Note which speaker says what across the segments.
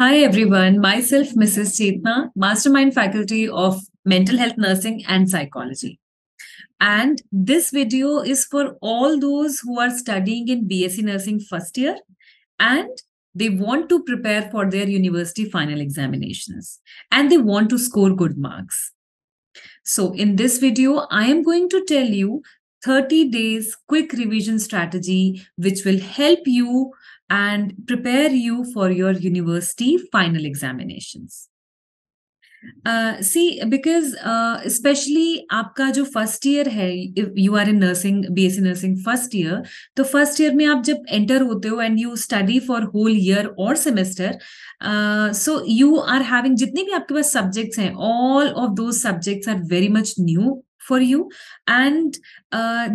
Speaker 1: Hi, everyone. Myself, Mrs. Chetna, Mastermind Faculty of Mental Health Nursing and Psychology. And this video is for all those who are studying in BSc Nursing first year and they want to prepare for their university final examinations and they want to score good marks. So, in this video, I am going to tell you 30 days quick revision strategy which will help you and prepare you for your university final examinations. See because specially आपका जो first year है you are in nursing B S C nursing first year तो first year में आप जब enter होते हो and you study for whole year और semester so you are having जितने भी आपके पास सब्जेक्ट्स हैं all of those subjects are very much new for you and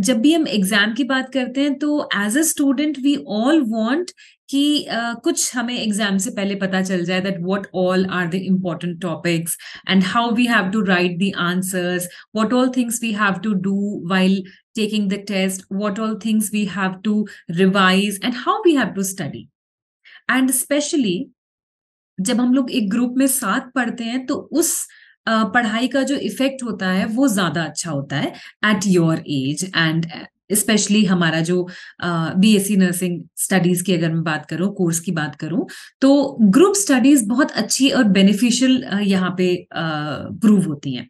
Speaker 1: जब भी हम एग्जाम की बात करते हैं तो as a student we all want कि uh, कुछ हमें एग्जाम से पहले पता चल जाए that what all are the important topics and how we have to write the answers what all things we have to do while taking the test what all things we have to revise and how we have to study and specially जब हम लोग एक group में साथ पढ़ते हैं तो उस पढ़ाई का जो इफेक्ट होता है वो ज्यादा अच्छा होता है at your age and specially हमारा जो B S C nursing studies की अगर मैं बात करूँ कोर्स की बात करूँ तो ग्रुप स्टडीज बहुत अच्छी और बेनिफिशियल यहाँ पे प्रूव होती हैं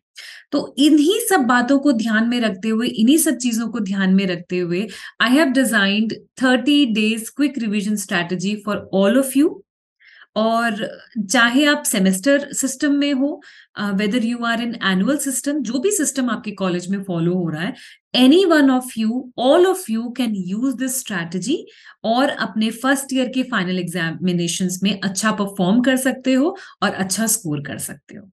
Speaker 1: तो इन्हीं सब बातों को ध्यान में रखते हुए इन्हीं सब चीजों को ध्यान में रखते हुए I have designed thirty days quick revision strategy for all of you और चाहे आप सेमेस्टर सिस्टम में हो whether you are in annual system जो भी सिस्टम आपके कॉलेज में फॉलो हो रहा है any one of you all of you can use this strategy और अपने फर्स्ट ईयर के फाइनल एग्जामिनेशन में अच्छा परफॉर्म कर सकते हो और अच्छा स्कोर कर सकते हो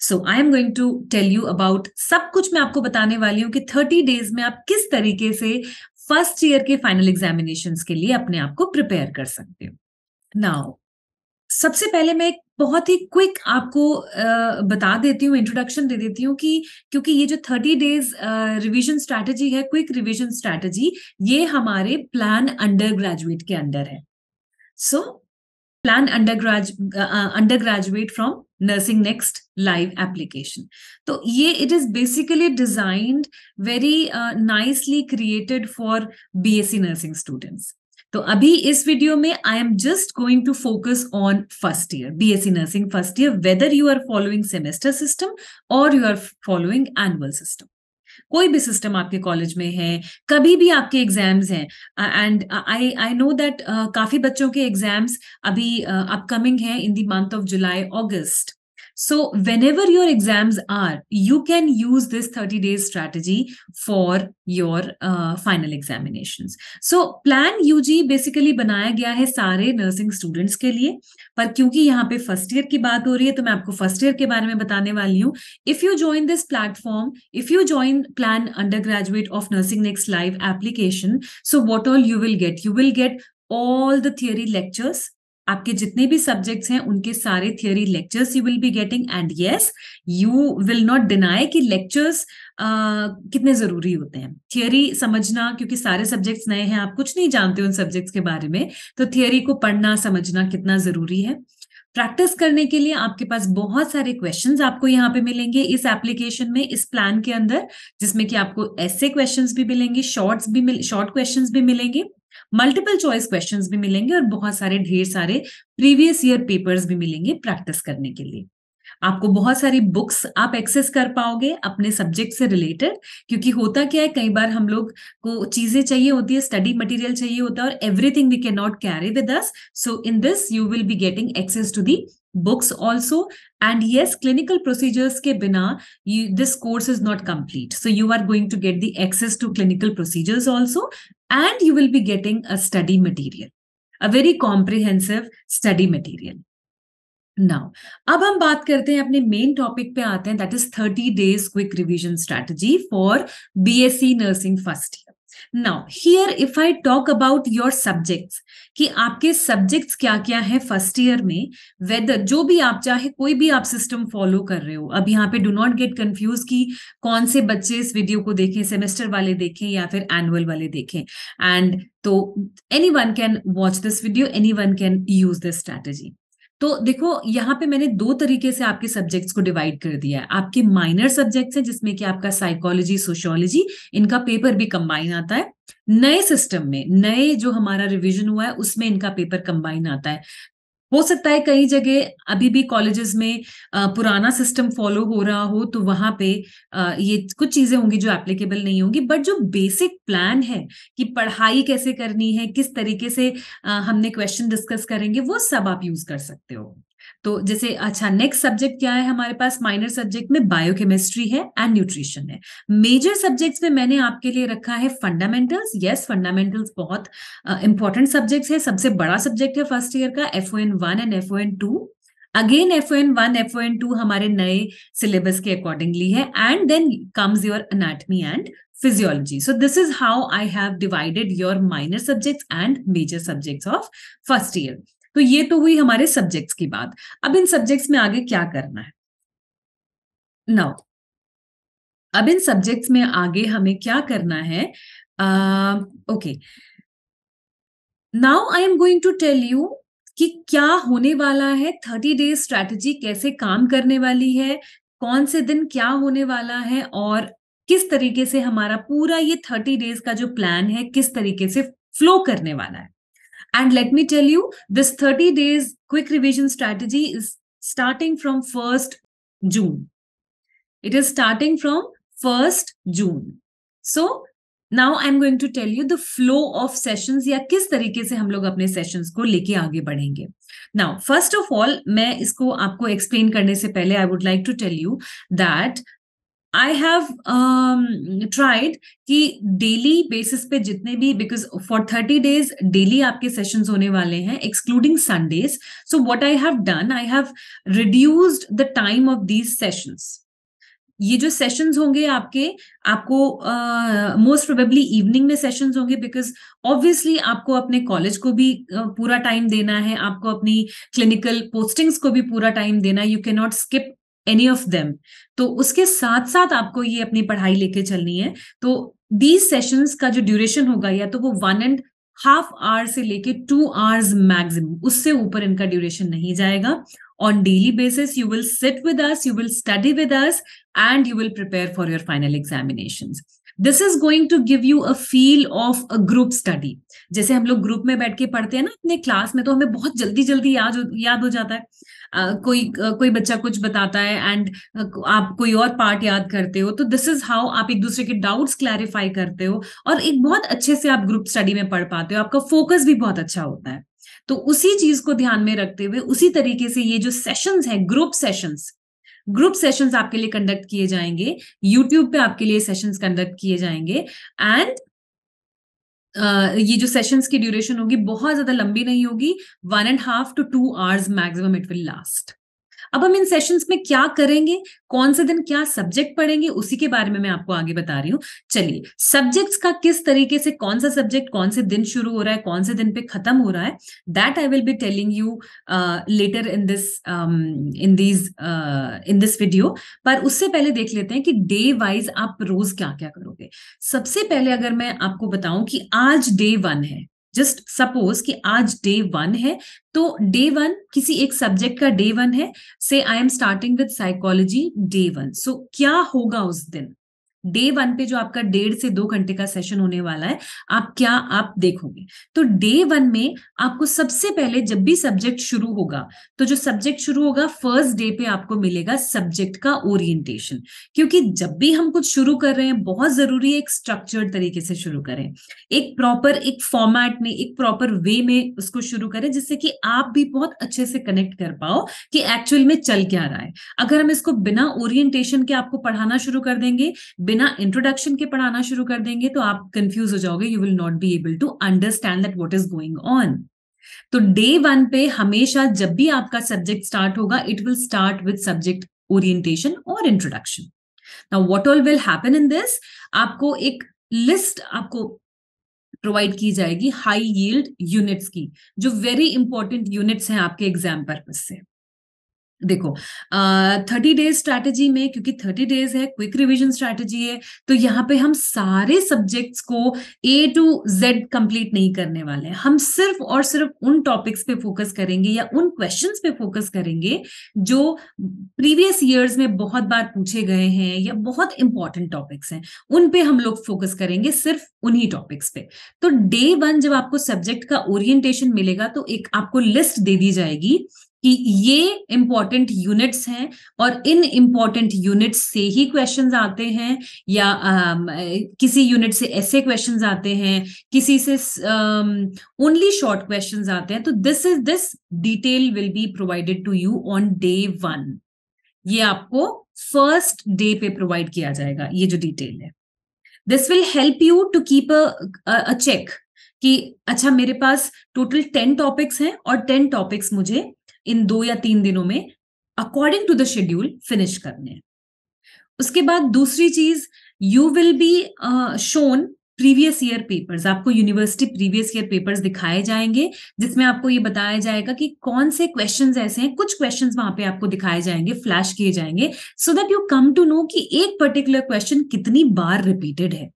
Speaker 1: so I am going to tell you about सब कुछ मैं आपको बताने वाली हूँ कि थर्टी डेज में आप किस तरीके से फर्स्ट ईयर के फाइनल एग्जामिनेशन के लिए अपने आप को प्रिपेयर कर सकते हो नाउ सबसे पहले मैं एक बहुत ही क्विक आपको बता देती हूँ इंट्रोडक्शन दे देती हूँ कि क्योंकि ये जो थर्टी डेज रिवीजन स्ट्रैटेजी है क्विक रिवीजन स्ट्रैटेजी ये हमारे प्लान अंडर ग्रेजुएट के अंडर है so plan under undergraduate from next live application तो ये it is basically designed very nicely created for B S C nursing students तो अभी इस वीडियो में I am just going to focus on first year BSc nursing first year whether you are following semester system और you are following annual system कोई भी system आपके college में है कभी भी आपके एग्जाम्स हैं and I I know that काफी बच्चों के एग्जाम्स अभी अपकमिंग uh, हैं in the month of July August So, whenever your exams are, you can use this 30 days strategy for your uh, final examinations. So, Plan UG basically बनाया गया है सारे nursing students के लिए पर क्योंकि यहाँ पे first year की बात हो रही है तो मैं first year के बारे में बताने वाली हूँ If you join this platform, if you join Plan Undergraduate of Nursing Next Live application, so what all you will get? You will get all the theory lectures आपके जितने भी सब्जेक्ट्स हैं उनके सारे theory lectures you will be getting and yes you will not deny कि lectures कितने जरूरी होते हैं थियोरी समझना क्योंकि सारे सब्जेक्ट्स नए हैं आप कुछ नहीं जानते उन सब्जेक्ट्स के बारे में तो थियोरी को पढ़ना समझना कितना जरूरी है प्रैक्टिस करने के लिए आपके पास बहुत सारे क्वेश्चंस आपको यहाँ पे मिलेंगे इस एप्लीकेशन में इस प्लान के अंदर जिसमें कि आपको ऐसे क्वेश्चंस भी मिलेंगे शॉर्ट्स भी मिल शॉर्ट क्वेश्चंस भी मिलेंगे मल्टीपल चॉइस क्वेश्चन भी मिलेंगे और बहुत सारे ढेर सारे प्रीवियस ईयर पेपर्स भी मिलेंगे प्रैक्टिस करने के लिए आपको बहुत सारी बुक्स आप एक्सेस कर पाओगे अपने सब्जेक्ट से रिलेटेड क्योंकि होता क्या है कई बार हम लोग को चीजें चाहिए होती है स्टडी मटेरियल चाहिए होता है और everything we can not carry with us so in this you will be getting access to the books also and yes clinical procedures के बिना this course is not not so you are going to get the access to clinical procedures also and you will be getting a study material a very comprehensive study material now ab hum baat karte hain apne main topic pe aate hain that is 30 days quick revision strategy for bsc nursing first now here if I talk about your subjects कि आपके subjects क्या क्या है first year में weather जो भी आप चाहे कोई भी आप सिस्टम फॉलो कर रहे हो अब यहाँ पे डू नॉट गेट कंफ्यूज कि कौन से बच्चे इस वीडियो को देखें सेमेस्टर वाले देखें या फिर एनुअल वाले देखें एंड तो any one can watch this video any one can use this strategy तो देखो यहाँ पे मैंने दो तरीके से आपके सब्जेक्ट्स को डिवाइड कर दिया है आपके माइनर सब्जेक्ट्स हैं जिसमें कि आपका साइकोलॉजी सोशियोलॉजी इनका पेपर भी कंबाइन आता है नए सिस्टम में नए जो हमारा रिवीजन हुआ है उसमें इनका पेपर कंबाइन आता है हो सकता है कई जगह अभी भी कॉलेजेस में पुराना सिस्टम फॉलो हो रहा हो तो वहां पे ये कुछ चीजें होंगी जो एप्लीकेबल नहीं होंगी बट जो बेसिक प्लान है कि पढ़ाई कैसे करनी है किस तरीके से हमने क्वेश्चन डिस्कस करेंगे वो सब आप यूज कर सकते हो तो जैसे अच्छा नेक्स्ट सब्जेक्ट क्या है हमारे पास माइनर सब्जेक्ट में बायोकेमिस्ट्री है एंड न्यूट्रिशन है मेजर सब्जेक्ट्स में मैंने आपके लिए रखा है फंडामेंटल्स यस फंडामेंटल्स बहुत इंपॉर्टेंट uh, सब्जेक्ट्स है सबसे बड़ा सब्जेक्ट है फर्स्ट ईयर का F O N one and F O N two again F O N one F O N two हमारे नए सिलेबस के अकॉर्डिंगली है and then comes your anatomy and physiology so this is how I have divided your minor subjects and major subjects of first year तो ये तो हुई हमारे subjects की बात अब इन सब्जेक्ट्स में आगे क्या करना है नाउ अब इन सब्जेक्ट्स में आगे हमें क्या करना है okay now I am going to tell you कि क्या होने वाला है थर्टी डेज स्ट्रैटेजी कैसे काम करने वाली है कौन से दिन क्या होने वाला है और किस तरीके से हमारा पूरा ये थर्टी डेज का जो प्लान है किस तरीके से फ्लो करने वाला है And let me tell you, this 30 days quick revision strategy is starting from 1st June. It is starting from 1st June. So now I am going to tell you the flow of sessions या किस तरीके से हम लोग अपने sessions को लेके आगे बढ़ेंगे नाउ फर्स्ट ऑफ ऑल मैं इसको आपको एक्सप्लेन करने से पहले I would like to tell you that I have tried कि डेली बेसिस पे जितने भी because for thirty days daily आपके सेशन होने वाले हैं excluding Sundays so what I have done I have reduced the time of these sessions ये जो सेशंस होंगे आपके आपको मोस्ट प्रोबेबली इवनिंग में सेशंस होंगे बिकॉज ऑब्वियसली आपको अपने कॉलेज को भी uh, पूरा टाइम देना है आपको अपनी क्लिनिकल पोस्टिंग्स को भी पूरा टाइम देना है you can not skip any of them तो उसके साथ साथ आपको ये अपनी पढ़ाई लेके चलनी है तो दीज सेशंस का जो ड्यूरेशन होगा या तो वो वन एंड हाफ आवर से लेके टू आवर्स मैक्सिमम उससे ऊपर इनका ड्यूरेशन नहीं जाएगा on daily basis you will sit with us you will study with us and you will prepare for your final examination this is going to give you a feel of a group study जैसे हम लोग group में बैठ के पढ़ते हैं ना अपने क्लास में तो हमें बहुत जल्दी जल्दी याद याद हो जाता है uh, कोई uh, कोई बच्चा कुछ बताता है एंड uh, आप कोई और पार्ट याद करते हो तो दिस इज हाउ आप एक दूसरे के डाउट्स क्लैरिफाई करते हो और एक बहुत अच्छे से आप ग्रुप स्टडी में पढ़ पाते हो आपका फोकस भी बहुत अच्छा होता है तो उसी चीज को ध्यान में रखते हुए उसी तरीके से ये जो सेशंस हैं ग्रुप सेशंस ग्रुप सेशंस आपके लिए कंडक्ट किए जाएंगे यूट्यूब पे आपके लिए सेशंस कंडक्ट किए जाएंगे एंड Uh, ये जो सेशंस की ड्यूरेशन होगी बहुत ज्यादा लंबी नहीं होगी one and half to two hours maximum it will last अब हम इन सेशंस में क्या करेंगे कौन से दिन क्या सब्जेक्ट पढ़ेंगे उसी के बारे में मैं आपको आगे बता रही हूँ चलिए सब्जेक्ट्स का किस तरीके से कौन सा सब्जेक्ट कौन से दिन शुरू हो रहा है कौन से दिन पे खत्म हो रहा है that I will be telling you later in this in this in this video पर उससे पहले देख लेते हैं कि डे वाइज आप रोज क्या क्या करोगे सबसे पहले अगर मैं आपको बताऊं कि आज डे वन है जस्ट सपोज कि आज डे वन है तो डे वन किसी एक सब्जेक्ट का डे वन है say I am starting with psychology day one so क्या होगा उस दिन डे वन पे जो आपका डेढ़ से दो घंटे का सेशन होने वाला है आप क्या आप देखोगे तो डे वन में आपको सबसे पहले जब भी सब्जेक्ट शुरू होगा तो जो सब्जेक्ट शुरू होगा फर्स्ट डे पे आपको मिलेगा सब्जेक्ट का ओरिएंटेशन क्योंकि जब भी हम कुछ शुरू कर रहे हैं बहुत जरूरी है एक स्ट्रक्चर्ड तरीके से शुरू करें एक प्रॉपर एक फॉर्मेट में एक प्रॉपर वे में उसको शुरू करें जिससे कि आप भी बहुत अच्छे से कनेक्ट कर पाओ कि एक्चुअल में चल क्या रहा है अगर हम इसको बिना ओरिएंटेशन के आपको पढ़ाना शुरू कर देंगे बिना इंट्रोडक्शन के पढ़ाना शुरू कर देंगे तो आप कंफ्यूज हो जाओगे you will not be able to understand that what is going on तो डे वन पे हमेशा जब भी आपका सब्जेक्ट स्टार्ट होगा it will start with subject orientation और introduction now what all will happen in this आपको एक लिस्ट आपको प्रोवाइड की जाएगी हाई यील्ड यूनिट्स की जो वेरी इंपॉर्टेंट यूनिट्स हैं आपके एग्जाम पर्पज से देखो थर्टी डेज स्ट्रैटेजी में क्योंकि थर्टी डेज है क्विक रिवीजन स्ट्रैटेजी है तो यहाँ पे हम सारे सब्जेक्ट्स को ए टू जेड कंप्लीट नहीं करने वाले हैं हम सिर्फ और सिर्फ उन टॉपिक्स पे फोकस करेंगे या उन क्वेश्चंस पे फोकस करेंगे जो प्रीवियस ईयर्स में बहुत बार पूछे गए हैं या बहुत इंपॉर्टेंट टॉपिक्स हैं उन पे हम लोग फोकस करेंगे सिर्फ उन्हीं टॉपिक्स पे तो डे वन जब आपको सब्जेक्ट का ओरिएंटेशन मिलेगा तो एक आपको लिस्ट दे दी जाएगी कि ये इंपॉर्टेंट यूनिट्स हैं और इन इंपॉर्टेंट यूनिट्स से ही क्वेश्चंस आते हैं या आ, um, किसी यूनिट से ऐसे क्वेश्चंस आते हैं किसी से ओनली शॉर्ट क्वेश्चंस आते हैं तो this is this detail will be provided to you on day one ये आपको फर्स्ट डे पे प्रोवाइड किया जाएगा ये जो डिटेल है this will help you to keep a check कि अच्छा मेरे पास टोटल टेन टॉपिक्स हैं और टेन टॉपिक्स मुझे इन दो या तीन दिनों में according to the schedule finish करने हैं उसके बाद दूसरी चीज you will be shown previous year papers आपको यूनिवर्सिटी प्रीवियस ईयर पेपर्स दिखाए जाएंगे जिसमें आपको ये बताया जाएगा कि कौन से क्वेश्चन ऐसे हैं कुछ क्वेश्चन वहां पे आपको दिखाए जाएंगे फ्लैश किए जाएंगे so that you come to know कि एक पर्टिकुलर क्वेश्चन कितनी बार रिपीटेड है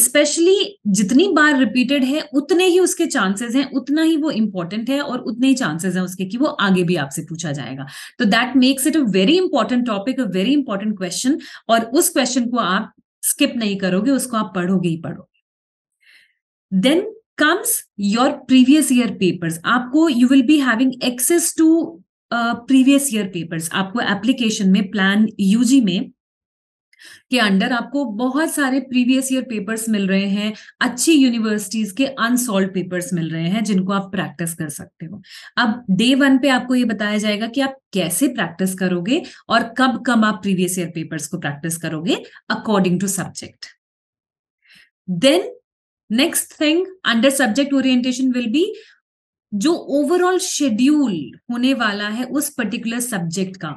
Speaker 1: स्पेशली जितनी बार रिपीटेड है उतने ही उसके चांसेस हैं उतना ही वो इंपॉर्टेंट है और उतने ही चांसेस हैं उसके कि वो आगे भी आपसे पूछा जाएगा तो that makes it a very important topic a very important question और उस क्वेश्चन को आप स्किप नहीं करोगे उसको आप पढ़ोगे ही पढ़ोगे then comes your previous year papers आपको you will be having access to previous year papers आपको एप्लीकेशन में प्लान यूजी में के अंडर आपको बहुत सारे प्रीवियस ईयर पेपर्स मिल रहे हैं अच्छी यूनिवर्सिटीज के अनसॉल्व पेपर्स मिल रहे हैं जिनको आप प्रैक्टिस कर सकते हो अब डे वन पे आपको ये बताया जाएगा कि आप कैसे प्रैक्टिस करोगे और कब कब आप प्रीवियस ईयर पेपर्स को प्रैक्टिस करोगे according to subject then next thing under subject orientation will be जो ओवरऑल शेड्यूल होने वाला है उस पर्टिकुलर सब्जेक्ट का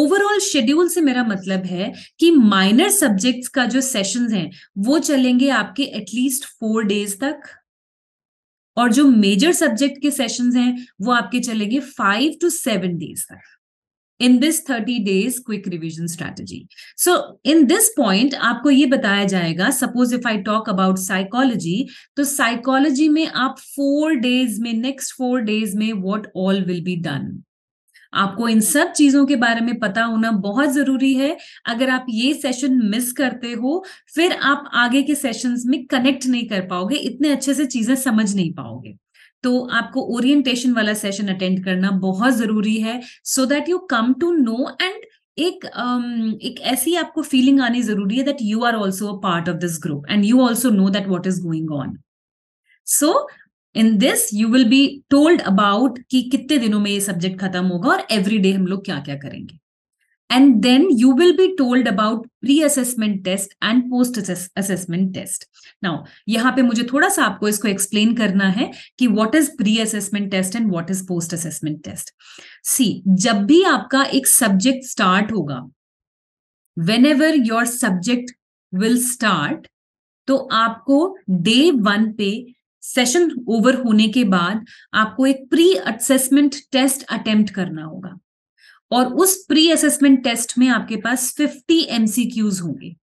Speaker 1: ओवरऑल शेड्यूल से मेरा मतलब है कि माइनर सब्जेक्ट्स का जो सेशंस हैं वो चलेंगे आपके एटलीस्ट फोर डेज तक और जो मेजर सब्जेक्ट के सेशंस हैं वो आपके चलेंगे फाइव टू सेवन डेज तक in this thirty days quick revision strategy so in this point आपको ये बताया जाएगा suppose if I talk about psychology तो साइकोलॉजी में आप फोर डेज में नेक्स्ट फोर डेज में what all will be done आपको इन सब चीजों के बारे में पता होना बहुत जरूरी है अगर आप ये सेशन मिस करते हो फिर आप आगे के सेशंस में कनेक्ट नहीं कर पाओगे इतने अच्छे से चीजें समझ नहीं पाओगे तो आपको ओरिएंटेशन वाला सेशन अटेंड करना बहुत जरूरी है so that you come to know and एक um, एक ऐसी आपको फीलिंग आनी जरूरी है that you are also a part of this group and you also know that what is going on so in this you will be told about कि कितने दिनों में ये सब्जेक्ट खत्म होगा और एवरी डे हम लोग क्या क्या करेंगे and then you will be told about pre-assessment test and post-assessment test. Now, यहाँ पे मुझे थोड़ा सा आपको इसको explain करना है कि what is pre-assessment test and what is post-assessment test. See, जब भी आपका एक subject start होगा, whenever your subject will start, तो आपको day one पे सेशन ओवर होने के बाद आपको एक प्री असेसमेंट टेस्ट अटेम्प्ट करना होगा और उस प्री असेसमेंट टेस्ट में आपके पास 50 एमसीक्यूज होंगे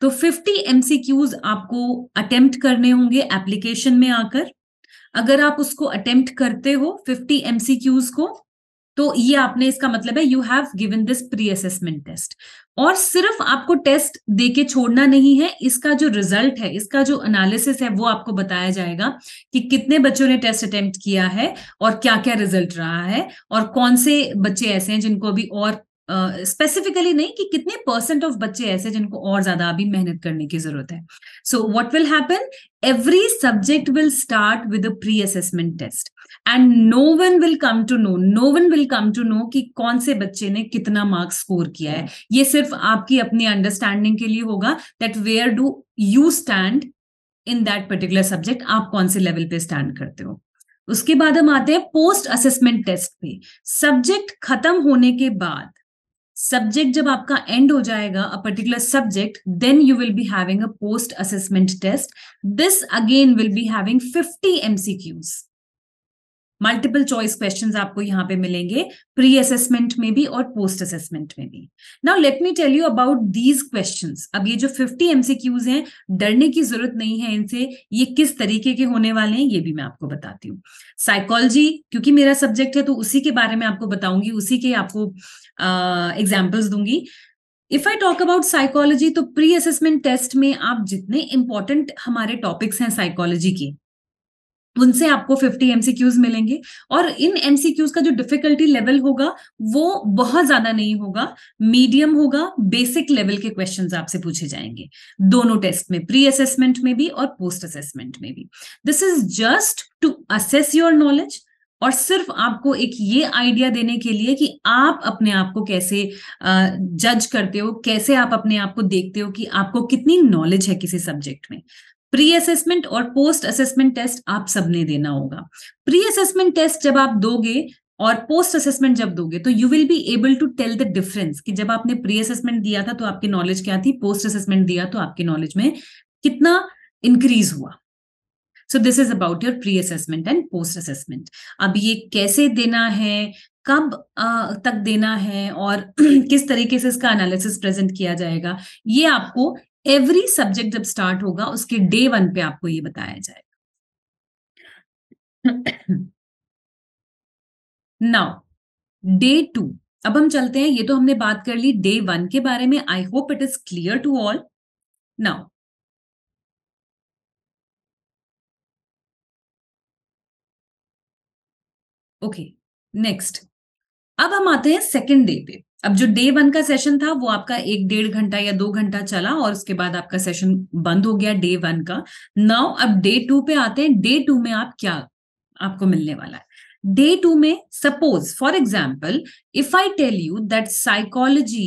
Speaker 1: तो 50 एमसीक्यूज आपको अटेम्प्ट करने होंगे एप्लीकेशन में आकर अगर आप उसको अटेम्प्ट करते हो 50 एमसीक्यूज को तो ये आपने इसका मतलब है you have given this pre assessment test और सिर्फ आपको टेस्ट देके छोड़ना नहीं है इसका जो रिजल्ट है इसका जो एनालिसिस है वो आपको बताया जाएगा कि कितने बच्चों ने टेस्ट अटेम्प्ट किया है और क्या क्या रिजल्ट रहा है और कौन से बच्चे ऐसे हैं जिनको अभी और स्पेसिफिकली uh, नहीं कि कितने परसेंट ऑफ बच्चे ऐसे जिनको और ज्यादा अभी मेहनत करने की जरूरत है so what will happen every subject will start with pre assessment test and no one will come to know no one will come to know कि कौन से बच्चे ने कितना मार्क्स स्कोर किया है ये सिर्फ आपकी अपनी अंडरस्टैंडिंग के लिए होगा that where do you stand in that particular subject आप कौन से लेवल पे स्टैंड करते हो उसके बाद हम आते हैं पोस्ट असेसमेंट टेस्ट पे सब्जेक्ट खत्म होने के बाद सब्जेक्ट जब आपका एंड हो जाएगा a particular subject then you will be having a post assessment test this again will be having 50 MCQs multiple choice questions आपको यहाँ पे मिलेंगे प्री असेसमेंट में भी और पोस्ट असेसमेंट में भी now let me tell you about these questions अब ये जो 50 एमसीक्यूज हैं डरने की जरूरत नहीं है इनसे ये किस तरीके के होने वाले हैं ये भी मैं आपको बताती हूँ साइकोलॉजी क्योंकि मेरा सब्जेक्ट है तो उसी के बारे में आपको बताऊंगी उसी के आपको एग्जाम्पल्स uh, दूंगी if I talk about psychology तो प्री असेसमेंट टेस्ट में आप जितने इंपॉर्टेंट हमारे टॉपिक्स हैं साइकोलॉजी के उनसे आपको 50 एमसीक्यूज मिलेंगे और इन एमसीक्यूज का जो डिफिकल्टी लेवल होगा वो बहुत ज्यादा नहीं होगा मीडियम होगा बेसिक लेवल के क्वेश्चन आपसे पूछे जाएंगे दोनों टेस्ट में प्री असेसमेंट में भी और पोस्ट असेसमेंट में भी this is just to assess your knowledge और सिर्फ आपको एक ये आइडिया देने के लिए कि आप अपने आप को कैसे जज करते हो कैसे आप अपने आप को देखते हो कि आपको कितनी नॉलेज है किसी सब्जेक्ट में प्री असेसमेंट और पोस्ट असेसमेंट टेस्ट आप सबने देना होगा प्री असेसमेंट टेस्ट जब आप दोगे और पोस्ट असेसमेंट जब दोगे तो you will be able to tell the difference कि जब आपने प्री असेसमेंट दिया था तो आपके नॉलेज क्या थी पोस्ट असेसमेंट दिया तो आपके नॉलेज में कितना इंक्रीज हुआ so this is about your pre assessment and post assessment अब ये कैसे देना है कब तक देना है और किस तरीके से इसका एनालिसिस प्रेजेंट किया जाएगा ये आपको एवरी सब्जेक्ट जब स्टार्ट होगा उसके डे वन पे आपको ये बताया जाएगा नाउ डे टू अब हम चलते हैं ये तो हमने बात कर ली डे वन के बारे में I hope it is clear to all now okay next अब हम आते हैं सेकेंड डे पे अब जो डे वन का सेशन था वो आपका एक डेढ़ घंटा या दो घंटा चला और उसके बाद आपका सेशन बंद हो गया डे वन का नाउ अब डे टू पे आते हैं डे टू में आप क्या आपको मिलने वाला है डे टू में suppose for example if I tell you that psychology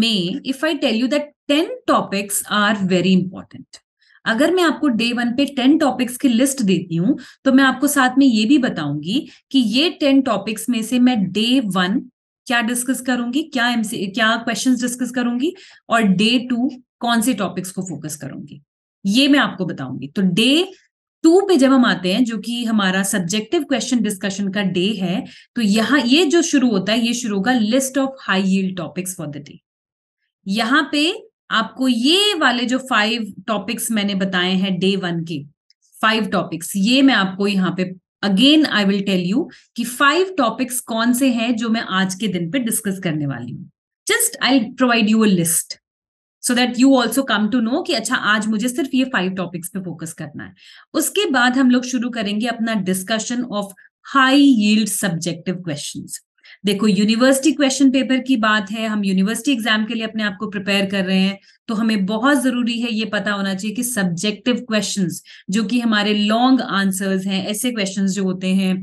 Speaker 1: में if I tell you that ten topics are very important अगर मैं आपको डे वन पे टेन टॉपिक्स की लिस्ट देती हूं तो मैं आपको साथ में ये भी बताऊंगी कि ये टेन टॉपिक्स में से मैं डे वन क्या डिस्कस करूंगी क्या एमसी क्या क्वेश्चंस डिस्कस करूंगी और डे टू कौन से टॉपिक्स को फोकस करूंगी ये मैं आपको बताऊंगी तो डे टू पे जब हम आते हैं जो कि हमारा सब्जेक्टिव क्वेश्चन डिस्कशन का डे है तो यहाँ ये जो शुरू होता है ये शुरू होगा list of high yield topics for the day यहाँ पे आपको ये वाले जो फाइव टॉपिक्स मैंने बताए हैं डे वन के फाइव टॉपिक्स ये मैं आपको यहाँ पे again I will tell you कि फाइव टॉपिक्स कौन से हैं जो मैं आज के दिन पे डिस्कस करने वाली हूँ just I provide you a list so that you also come to know कि अच्छा आज मुझे सिर्फ ये फाइव टॉपिक्स पे फोकस करना है उसके बाद हम लोग शुरू करेंगे अपना discussion of high yield subjective questions देखो यूनिवर्सिटी क्वेश्चन पेपर की बात है हम यूनिवर्सिटी एग्जाम के लिए अपने आप को प्रिपेयर कर रहे हैं तो हमें बहुत जरूरी है ये पता होना चाहिए कि सब्जेक्टिव क्वेश्चंस जो कि हमारे लॉन्ग आंसर्स हैं ऐसे क्वेश्चंस जो होते हैं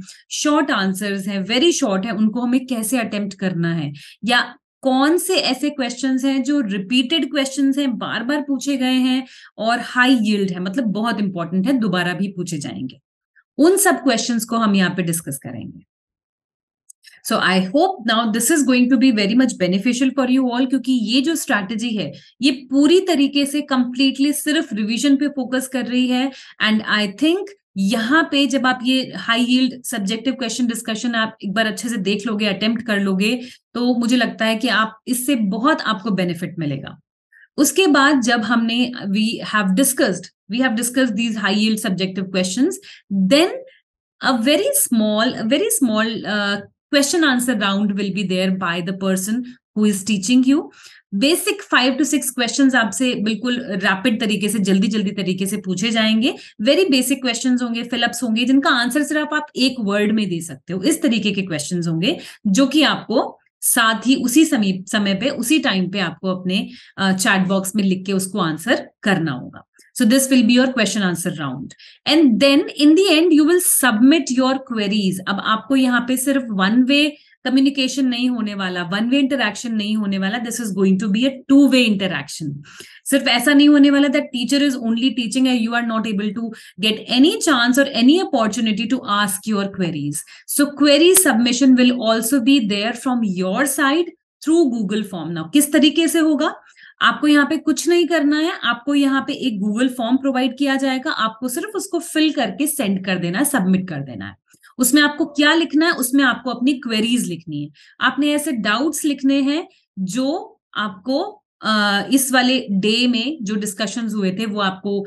Speaker 1: शॉर्ट आंसर्स हैं वेरी शॉर्ट है उनको हमें कैसे अटेम्प्ट करना है या कौन से ऐसे क्वेश्चंस हैं जो रिपीटेड क्वेश्चंस हैं बार बार पूछे गए हैं और हाई यील्ड है मतलब बहुत इंपॉर्टेंट है दोबारा भी पूछे जाएंगे उन सब क्वेश्चंस को हम यहाँ पे डिस्कस करेंगे so I hope now this is going to be very much beneficial for you all क्योंकि ये जो स्ट्रैटेजी है ये पूरी तरीके से कंप्लीटली सिर्फ रिविजन पे फोकस कर रही है एंड आई थिंक यहाँ पे जब आप ये high yield subjective question discussion आप एक बार अच्छे से देख लोगे अटेम्प्ट कर लोगे तो मुझे लगता है कि आप इससे बहुत आपको बेनिफिट मिलेगा उसके बाद जब हमने we have discussed we have discussed these high yield subjective questions then a very small very small question answer round will be there by the person who is teaching you basic five to six questions आपसे बिल्कुल rapid तरीके से जल्दी जल्दी तरीके से पूछे जाएंगे वेरी बेसिक क्वेश्चंस होंगे फिलअप्स होंगे जिनका आंसर सिर्फ आप एक वर्ड में दे सकते हो इस तरीके के क्वेश्चंस होंगे जो कि आपको साथ ही उसी समय समय पे उसी टाइम पे आपको अपने चैट बॉक्स में लिख के उसको आंसर करना होगा So this will be your question answer round. And then in the end, you will submit your queries. अब आपको यहाँ पे सिर्फ वन वे कम्युनिकेशन नहीं होने वाला वन वे इंटरेक्शन नहीं होने वाला this is going to be a two way interaction सिर्फ ऐसा नहीं होने वाला that teacher is only teaching and you are not able to get any chance और any opportunity to ask your queries so query submission will also be there from your side through Google form now किस तरीके से होगा आपको यहाँ पे कुछ नहीं करना है आपको यहाँ पे एक गूगल फॉर्म प्रोवाइड किया जाएगा आपको सिर्फ उसको फिल करके सेंड कर देना है सबमिट कर देना है उसमें आपको क्या लिखना है उसमें आपको अपनी क्वेरीज लिखनी है आपने ऐसे डाउट्स लिखने हैं जो आपको इस वाले डे में जो डिस्कशंस हुए थे वो आपको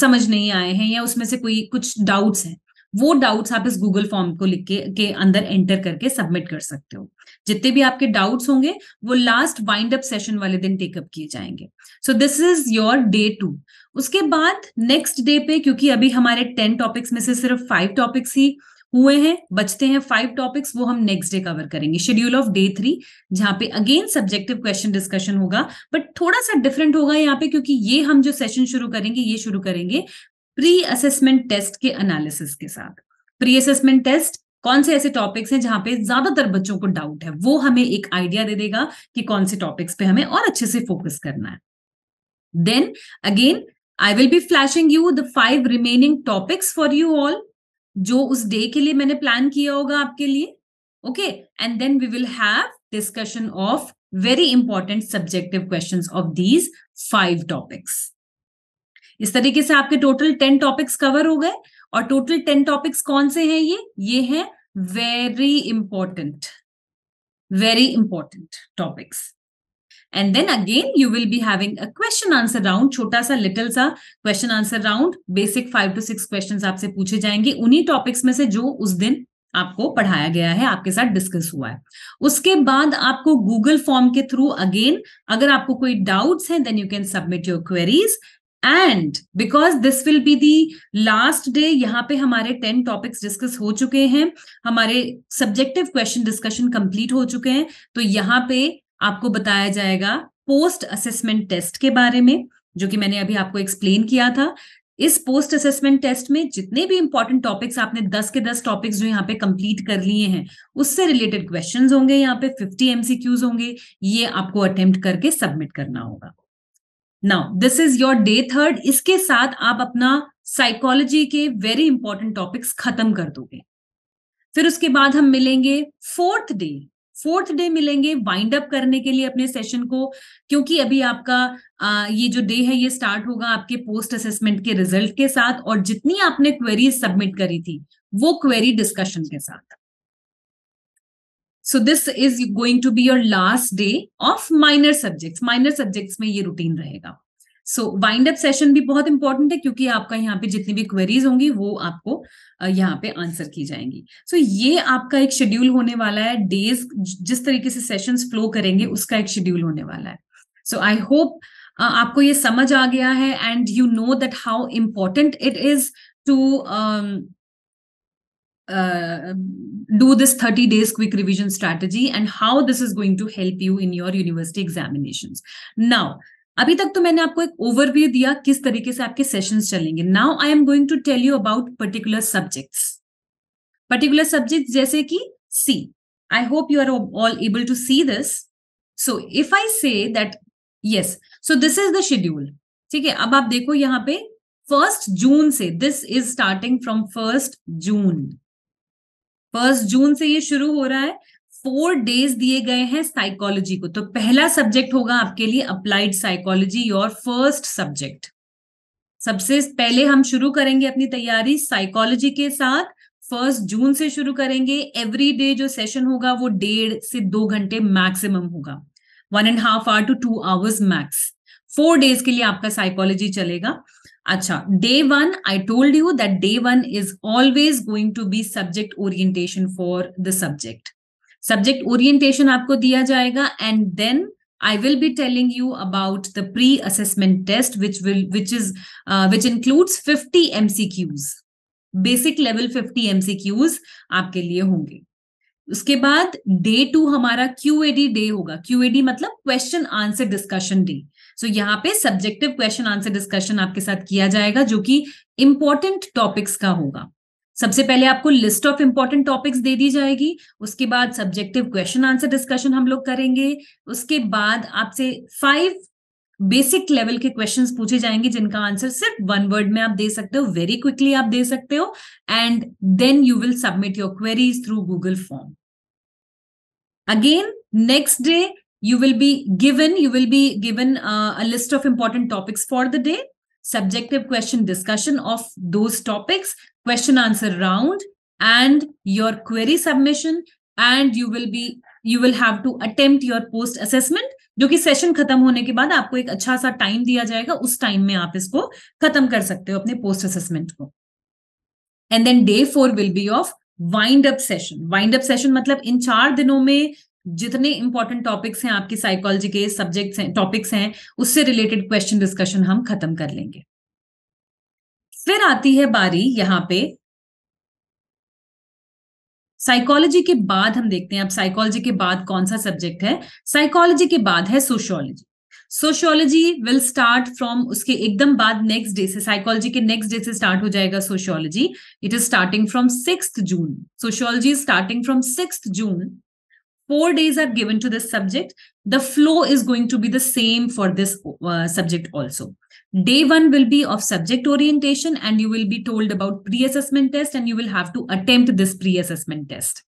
Speaker 1: समझ नहीं आए हैं या उसमें से कोई कुछ डाउट्स हैं वो डाउट्स आप इस गूगल फॉर्म को लिख के के अंदर एंटर करके सबमिट कर सकते हो जितने भी आपके डाउट्स होंगे वो लास्ट वाइंड अप सेशन वाले दिन टेकअप किए जाएंगे so this is your day two उसके बाद नेक्स्ट डे पे क्योंकि अभी हमारे टेन टॉपिक्स में से सिर्फ फाइव टॉपिक्स ही हुए हैं बचते हैं फाइव टॉपिक्स वो हम नेक्स्ट डे कवर करेंगे शेड्यूल ऑफ डे थ्री जहां पे अगेन सब्जेक्टिव क्वेश्चन डिस्कशन होगा बट थोड़ा सा डिफरेंट होगा यहाँ पे क्योंकि ये हम जो सेशन शुरू करेंगे ये शुरू करेंगे प्री असेसमेंट टेस्ट के एनालिसिस के साथ प्री असेसमेंट टेस्ट कौन से ऐसे टॉपिक्स हैं जहां पे ज्यादातर बच्चों को डाउट है वो हमें एक आइडिया दे देगा कि कौन से टॉपिक्स पे हमें और अच्छे से फोकस करना है then again I will be flashing you the five remaining topics for you all जो उस डे के लिए मैंने प्लान किया होगा आपके लिए okay and then we will have discussion of very important subjective question of these five topics इस तरीके से आपके टोटल टेन टॉपिक्स कवर हो गए और टोटल टेन टॉपिक्स कौन से हैं ये ये है very important very important topics and then again you will be having a question answer round छोटा सा लिटिल सा question answer round basic five to six question आपसे पूछे जाएंगे उन्हीं टॉपिक्स में से जो उस दिन आपको पढ़ाया गया है आपके साथ डिस्कस हुआ है उसके बाद आपको गूगल फॉर्म के थ्रू अगेन अगर आपको कोई डाउट्स हैं then you can submit your queries and because this will be the last day यहाँ पे हमारे टेन टॉपिक्स डिस्कस हो चुके हैं हमारे सब्जेक्टिव क्वेश्चन डिस्कशन कंप्लीट हो चुके हैं तो यहाँ पे आपको बताया जाएगा पोस्ट असेसमेंट टेस्ट के बारे में जो कि मैंने अभी आपको एक्सप्लेन किया था इस पोस्ट असेसमेंट टेस्ट में जितने भी इंपॉर्टेंट टॉपिक्स आपने 10 के 10 टॉपिक्स जो यहाँ पे कंप्लीट कर लिए हैं उससे रिलेटेड क्वेश्चंस होंगे यहाँ पे 50 एमसीक्यूज होंगे ये आपको अटेम्प्ट करके सबमिट करना होगा now this is your day third इसके साथ आप अपना साइकोलॉजी के वेरी इंपॉर्टेंट टॉपिक्स खत्म कर दोगे फिर उसके बाद हम मिलेंगे फोर्थ डे फोर्थ डे मिलेंगे वाइंड अप करने के लिए अपने सेशन को क्योंकि अभी आपका आ, ये जो डे है ये स्टार्ट होगा आपके पोस्ट असेसमेंट के रिजल्ट के साथ और जितनी आपने क्वेरी सबमिट करी थी वो क्वेरी डिस्कशन के साथ so this is going to be your last day of minor subjects minor subjects में ये रूटीन रहेगा सो वाइंड अप सेशन भी बहुत इंपॉर्टेंट है क्योंकि आपका यहाँ पे जितनी भी क्वेरीज होंगी वो आपको यहाँ पे आंसर की जाएंगी सो so, ये आपका एक शेड्यूल होने वाला है डेज जिस तरीके से सेशंस फ्लो करेंगे उसका एक शेड्यूल होने वाला है सो आई होप आपको ये समझ आ गया है and you know that how important it is to uh, do this 30 days quick revision strategy and how this is going to help you in your university examinations now अभी तक तो मैंने आपको एक ओवरव्यू दिया किस तरीके से आपके सेशंस चलेंगे now I am going to tell you about particular subjects particular subject जैसे कि see I hope you are all able to see this so if I say that yes so this is the schedule ठीक है अब आप देखो यहाँ पे first June से this is starting from first June first June से ये शुरू हो रहा है फोर डेज दिए गए हैं साइकोलॉजी को तो पहला सब्जेक्ट होगा आपके लिए applied psychology your first subject सबसे पहले हम शुरू करेंगे अपनी तैयारी साइकोलॉजी के साथ फर्स्ट जून से शुरू करेंगे एवरी डे जो सेशन होगा वो डेढ़ से दो घंटे मैक्सिमम होगा one and half hour to two hours max four days के लिए आपका साइकोलॉजी चलेगा अच्छा day one I told you that day one is always going to be subject orientation for the subject subject orientation आपको दिया जाएगा and then I will be telling you about the pre assessment test which will which is which includes fifty MCQs basic level fifty MCQs आपके लिए होंगे उसके बाद day two हमारा Q A D day होगा क्यूएडी मतलब question answer discussion day so so, यहाँ पे सब्जेक्टिव क्वेश्चन आंसर डिस्कशन आपके साथ किया जाएगा जो कि इंपॉर्टेंट टॉपिक्स का होगा सबसे पहले आपको लिस्ट ऑफ इंपॉर्टेंट टॉपिक्स दे दी जाएगी उसके बाद सब्जेक्टिव क्वेश्चन आंसर डिस्कशन हम लोग करेंगे उसके बाद आपसे फाइव बेसिक लेवल के क्वेश्चंस पूछे जाएंगे जिनका आंसर सिर्फ वन वर्ड में आप दे सकते हो वेरी क्विकली आप दे सकते हो and then you will submit your queries through Google form again next day you will be given you will be given uh, a list of important topics for the day subjective question discussion of those topics question answer round and your query submission and you will be you will have to attempt your post assessment जो कि session खत्म होने के बाद आपको एक अच्छा सा टाइम दिया जाएगा उस टाइम में आप इसको खत्म कर सकते हो अपने पोस्ट असेसमेंट को and then day four will be of wind up session wind up session मतलब इन चार दिनों में जितने इंपॉर्टेंट टॉपिक्स हैं आपकी साइकोलॉजी के सब्जेक्ट्स हैं टॉपिक्स हैं उससे रिलेटेड क्वेश्चन डिस्कशन हम खत्म कर लेंगे फिर आती है बारी यहाँ पे साइकोलॉजी के बाद हम देखते हैं अब साइकोलॉजी के बाद कौन सा सब्जेक्ट है साइकोलॉजी के बाद है sociology sociology will start from उसके एकदम बाद नेक्स्ट डे से साइकोलॉजी के नेक्स्ट डे से स्टार्ट हो जाएगा sociology it is starting from six June sociology starting from six June four days are given to this subject, the flow is going to be the same for this uh, subject also. Day one will be of subject orientation, and you will be told about pre assessment test, and you will have to attempt this pre assessment test.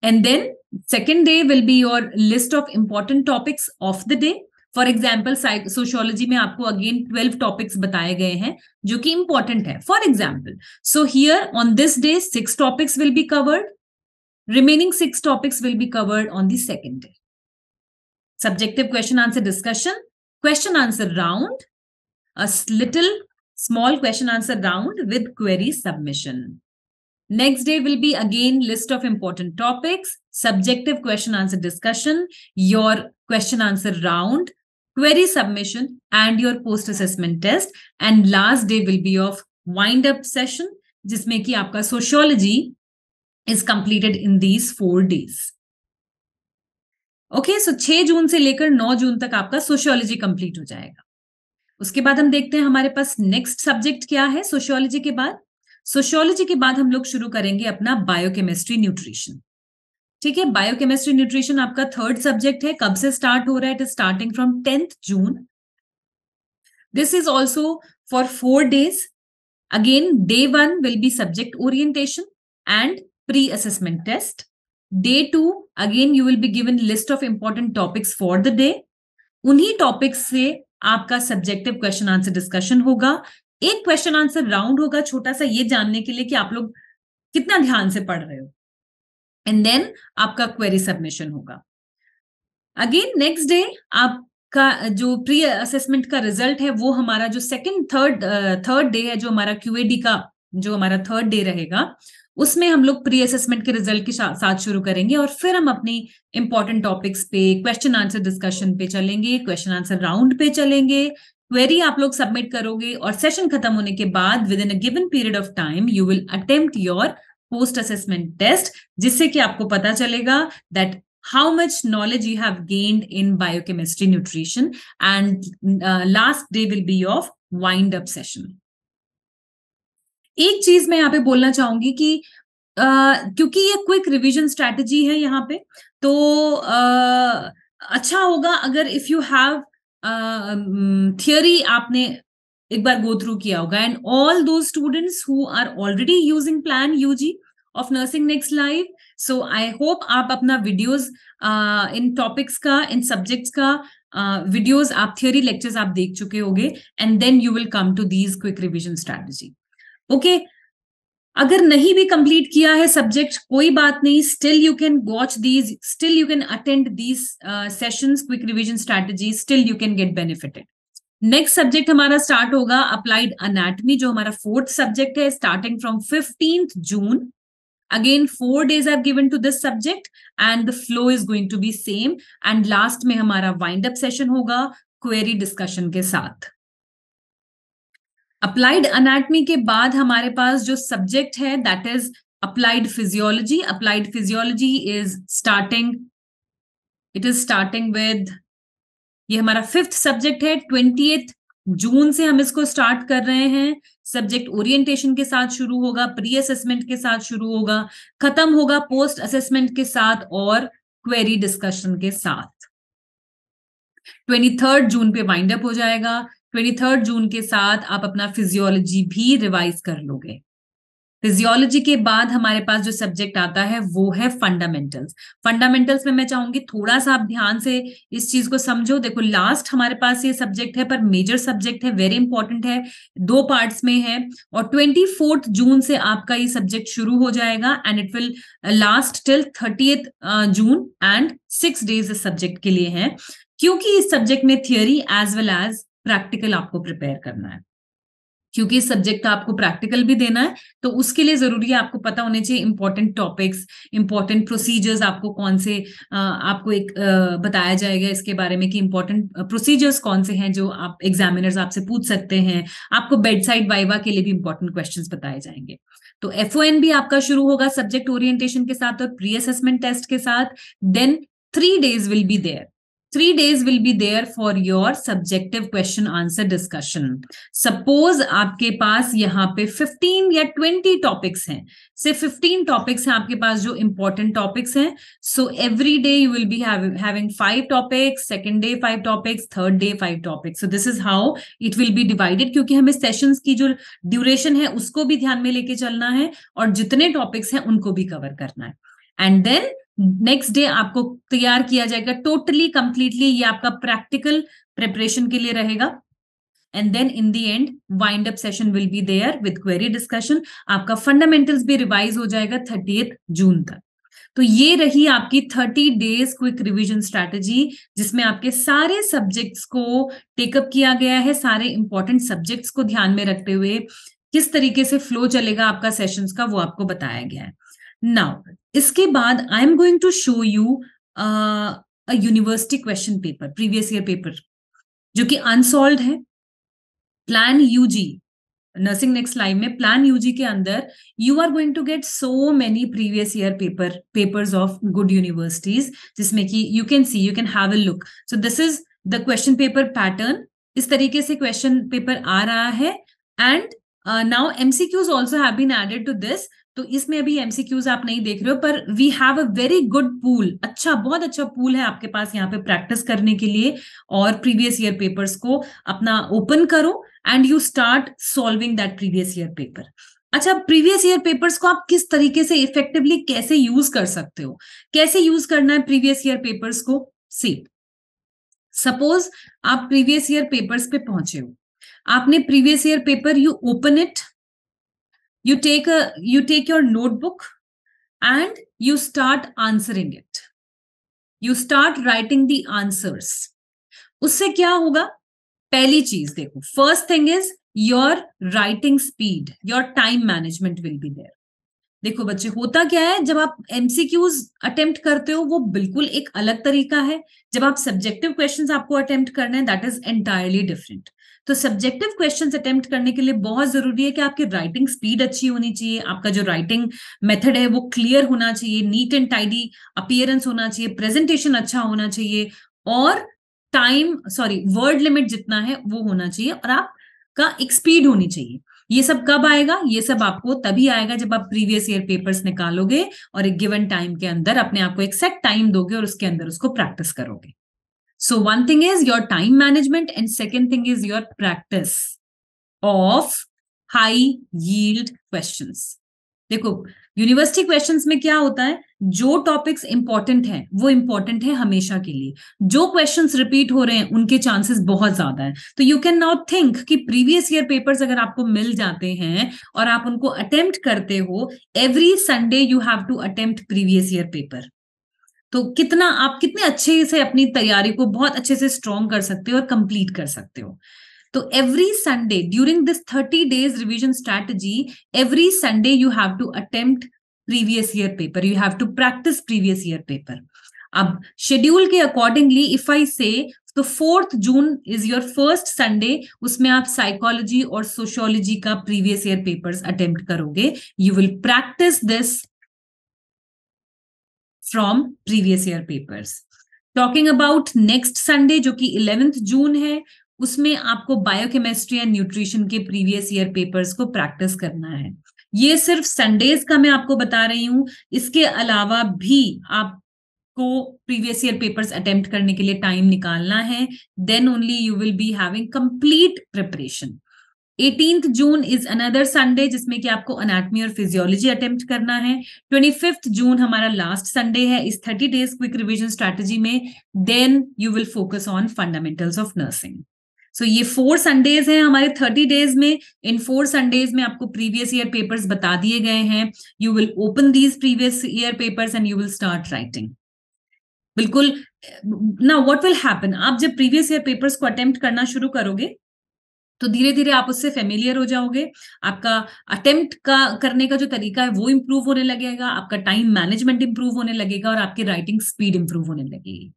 Speaker 1: And then, second day will be your list of important topics of the day. For example, sociology. में आपको again 12 topics बताए गए हैं जो कि important है For example, so here on this day six topics will be covered. Remaining six topics will be covered on the second day. Subjective question answer discussion, question answer round, a little small question answer round with query submission. Next day will be again list of important topics, subjective question answer discussion, your question answer round, query submission and your post assessment test and last day will be of wind up session जिसमें कि आपका sociology. Is completed in these four days okay so 6 June से लेकर नौ जून तक आपका sociology complete हो जाएगा उसके बाद हम देखते हैं हमारे पास नेक्स्ट सब्जेक्ट क्या है सोशियोलॉजी के बाद सोशियोलॉजी के बाद हम लोग शुरू करेंगे अपना बायोकेमिस्ट्री न्यूट्रिशन ठीक है बायोकेमिस्ट्री न्यूट्रिशन आपका थर्ड सब्जेक्ट है कब से स्टार्ट हो रहा है it is starting from tenth June this is also for four days again day one will be subject orientation and pre-assessment test. Day two, again, you will be given list of important topics for the day. उन्हीं topics से आपका subjective question answer discussion होगा एक question answer round होगा छोटा सा ये जानने के लिए कि आप लोग कितना ध्यान से पढ़ रहे हो एंड देन आपका क्वेरी सबमिशन होगा अगेन नेक्स्ट डे आपका जो प्री असेसमेंट का रिजल्ट है वो हमारा जो सेकंड थर्ड थर्ड डे है जो हमारा क्यूएडी का जो हमारा थर्ड डे रहेगा उसमें हम लोग प्री असेसमेंट के रिजल्ट के साथ शुरू करेंगे और फिर हम अपनी इंपॉर्टेंट टॉपिक्स पे क्वेश्चन आंसर डिस्कशन पे चलेंगे क्वेश्चन आंसर राउंड पे चलेंगे क्वेरी आप लोग सबमिट करोगे और सेशन खत्म होने के बाद within a given period of time you will attempt your post assessment test जिससे कि आपको पता चलेगा that how much knowledge you have gained in biochemistry nutrition and last day will be of wind up session एक चीज मैं यहाँ पे बोलना चाहूंगी कि आ, क्योंकि ये क्विक रिविजन स्ट्रेटजी है यहाँ पे तो आ, अच्छा होगा अगर इफ यू हैव थियोरी आपने एक बार गो थ्रू किया होगा and all those students who are already using plan U G of nursing next life so I hope आप अपना वीडियोज इन टॉपिक्स का इन सब्जेक्ट्स का uh, आप थियोरी लेक्चर्स आप देख चुके होंगे and then you will come to these quick revision strategy okay अगर नहीं भी कंप्लीट किया है सब्जेक्ट कोई बात नहीं still you can watch these still you can attend these session quick revision strategy still you can get benefited next subject हमारा start होगा अप्लाइड अनाटमी जो हमारा फोर्थ सब्जेक्ट है starting from fifteen June again four days are given to this subject and the flow is going to be same and last में हमारा wind up session होगा query discussion के साथ applied anatomy के बाद हमारे पास जो सब्जेक्ट है that is applied physiology applied physiology is starting it is starting with ये हमारा फिफ्थ सब्जेक्ट है ट्वेंटी जून से हम इसको स्टार्ट कर रहे हैं सब्जेक्ट ओरिएंटेशन के साथ शुरू होगा प्री असेसमेंट के साथ शुरू होगा खत्म होगा पोस्ट असेसमेंट के साथ और क्वेरी डिस्कशन के साथ ट्वेंटी थर्ड जून पे वाइंड अप हो जाएगा ट्वेंटी थर्ड जून के साथ आप अपना फिजियोलॉजी भी रिवाइज कर लोगे फिजियोलॉजी के बाद हमारे पास जो सब्जेक्ट आता है वो है फंडामेंटल्स फंडामेंटल्स में मैं चाहूंगी थोड़ा सा आप ध्यान से इस चीज को समझो देखो लास्ट हमारे पास ये सब्जेक्ट है पर मेजर सब्जेक्ट है वेरी इंपॉर्टेंट है दो पार्ट्स में है और ट्वेंटी फोर्थ जून से आपका ये सब्जेक्ट शुरू हो जाएगा and it will last till thirty June and six days इस सब्जेक्ट के लिए है क्योंकि इस सब्जेक्ट में theory as well as practical आपको प्रिपेयर करना है क्योंकि इस सब्जेक्ट का आपको प्रैक्टिकल भी देना है तो उसके लिए जरूरी है आपको पता होने चाहिए इंपॉर्टेंट टॉपिक्स इंपॉर्टेंट प्रोसीजर्स आपको कौन से आपको एक बताया जाएगा इसके बारे में कि इंपॉर्टेंट प्रोसीजर्स कौन से हैं जो आप एग्जामिनर्स आपसे पूछ सकते हैं आपको बेड साइड वाइवा के लिए भी इंपॉर्टेंट क्वेश्चन बताए जाएंगे तो एफ भी आपका शुरू होगा सब्जेक्ट ओरिएंटेशन के साथ और प्री असेसमेंट टेस्ट के साथ then three days will be there three days will be there for your subjective question answer discussion suppose आपके पास यहाँ पे 15 या 20 topics हैं से 15 topics हैं आपके पास जो important topics हैं so every day you will be have, having five topics second day five topics third day five topics so this is how it will be divided क्योंकि हमें sessions की जो duration है उसको भी ध्यान में लेके चलना है और जितने topics हैं उनको भी cover करना है एंड देन नेक्स्ट डे आपको तैयार किया जाएगा टोटली कंप्लीटली ये आपका प्रैक्टिकल प्रिपरेशन के लिए रहेगा and then in the end wind up session will be there with query discussion आपका फंडामेंटल्स भी रिवाइज हो जाएगा थर्टी जून तक तो ये रही आपकी thirty days quick revision strategy जिसमें आपके सारे सब्जेक्ट्स को टेकअप किया गया है सारे इंपॉर्टेंट सब्जेक्ट्स को ध्यान में रखते हुए किस तरीके से फ्लो चलेगा आपका सेशंस का वो आपको बताया गया है नाउ इसके बाद I am going to show you a university question paper previous year paper जो कि अनसॉल्व है plan UG nursing next live में प्लान यूजी के अंदर you are going to get so many previous year paper papers of good universities जिसमें कि you can see you can have a look so this is the question paper pattern इस तरीके से question paper आ रहा है and now MCQs also have been added to this तो इसमें अभी एमसीक्यूज आप नहीं देख रहे हो पर we have a very good pool अच्छा बहुत अच्छा पूल है आपके पास यहाँ पे प्रैक्टिस करने के लिए और प्रीवियस ईयर पेपर्स को अपना ओपन करो and you start solving that previous year paper अच्छा प्रीवियस ईयर पेपर्स को आप किस तरीके से इफेक्टिवली कैसे यूज कर सकते हो कैसे यूज करना है प्रीवियस ईयर पेपर्स को सी सपोज आप प्रीवियस ईयर पेपर्स पे पहुंचे हो आपने previous year paper you open it you take a you take your notebook and you start answering it you start writing the answers usse kya hoga pehli cheez dekho first thing is your writing speed your time management will be there देखो बच्चे होता क्या है जब आप MCQs attempt करते हो वो बिल्कुल एक अलग तरीका है जब आप सब्जेक्टिव क्वेश्चंस आपको अटेम्प्ट करने हैं दैट इज एंटायरली डिफरेंट तो सब्जेक्टिव क्वेश्चंस अटेम्प्ट करने के लिए बहुत जरूरी है कि आपकी राइटिंग स्पीड अच्छी होनी चाहिए आपका जो राइटिंग मेथड है वो क्लियर होना चाहिए नीट एंड टाइडी अपियरेंस होना चाहिए प्रेजेंटेशन अच्छा होना चाहिए और टाइम सॉरी वर्ड लिमिट जितना है वो होना चाहिए और आपका एक स्पीड होनी चाहिए ये सब कब आएगा ये सब आपको तभी आएगा जब आप प्रीवियस ईयर पेपर्स निकालोगे और एक गिवन टाइम के अंदर अपने आप को एक सेट टाइम दोगे और उसके अंदर उसको प्रैक्टिस करोगे So one thing is your time management and second thing is your practice of high yield questions. देखो यूनिवर्सिटी क्वेश्चंस में क्या होता है जो टॉपिक्स इंपॉर्टेंट हैं वो इंपॉर्टेंट है हमेशा के लिए जो क्वेश्चंस रिपीट हो रहे हैं उनके चांसेस बहुत ज्यादा है तो यू कैन नाउ थिंक कि प्रीवियस ईयर पेपर्स अगर आपको मिल जाते हैं और आप उनको अटेम्प्ट करते हो every Sunday you have to attempt previous year paper तो कितना आप कितने अच्छे से अपनी तैयारी को बहुत अच्छे से स्ट्रॉन्ग कर सकते हो और कंप्लीट कर सकते हो तो every Sunday during this thirty days revision strategy every Sunday you have to attempt previous year paper you have to practice previous year paper अब शेड्यूल के अकॉर्डिंगली इफ आई से तो fourth June is your first Sunday उसमें आप psychology और sociology का previous year papers attempt करोगे you will practice this from previous year papers talking about next Sunday जो कि इलेवेंथ जून है उसमें आपको बायोकेमिस्ट्री एंड न्यूट्रिशन के प्रीवियस ईयर पेपर्स को प्रैक्टिस करना है ये सिर्फ संडेज का मैं आपको बता रही हूं इसके अलावा भी आप को प्रीवियस ईयर पेपर्स अटेम्प्ट करने के लिए टाइम निकालना है then only you will be having complete preparation eighteen June is another Sunday जिसमें कि आपको अनाटमी और फिजियोलॉजी अटेम्प्ट करना है ट्वेंटी फिफ्थ जून हमारा लास्ट संडे है इस thirty days quick revision strategy में then you will focus on fundamentals of nursing so ये फोर संडेज हैं हमारे थर्टी डेज में इन फोर संडेज में आपको प्रीवियस ईयर पेपर्स बता दिए गए हैं you will open these previous year papers and you will start writing बिल्कुल ना व्हाट विल हैपन आप जब प्रीवियस ईयर पेपर्स को अटेम्प्ट करना शुरू करोगे तो धीरे धीरे आप उससे फेमिलियर हो जाओगे आपका अटेम्प्ट का करने का जो तरीका है वो इम्प्रूव होने लगेगा आपका टाइम मैनेजमेंट इंप्रूव होने लगेगा और आपकी राइटिंग स्पीड इंप्रूव होने लगेगी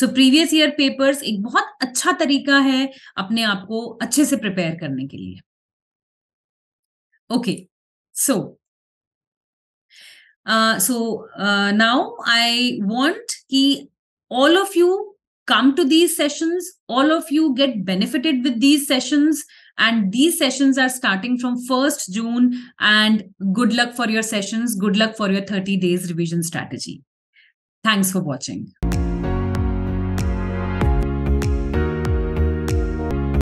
Speaker 1: सो प्रीवियस ईयर पेपर्स एक बहुत अच्छा तरीका है अपने आप को अच्छे से प्रिपेयर करने के लिए okay so so now I want कि all of you come to these sessions. All of you get benefited with these sessions. And these sessions are starting from 1st June. And good luck for your sessions. Good luck for your 30 days revision strategy. Thanks for watching.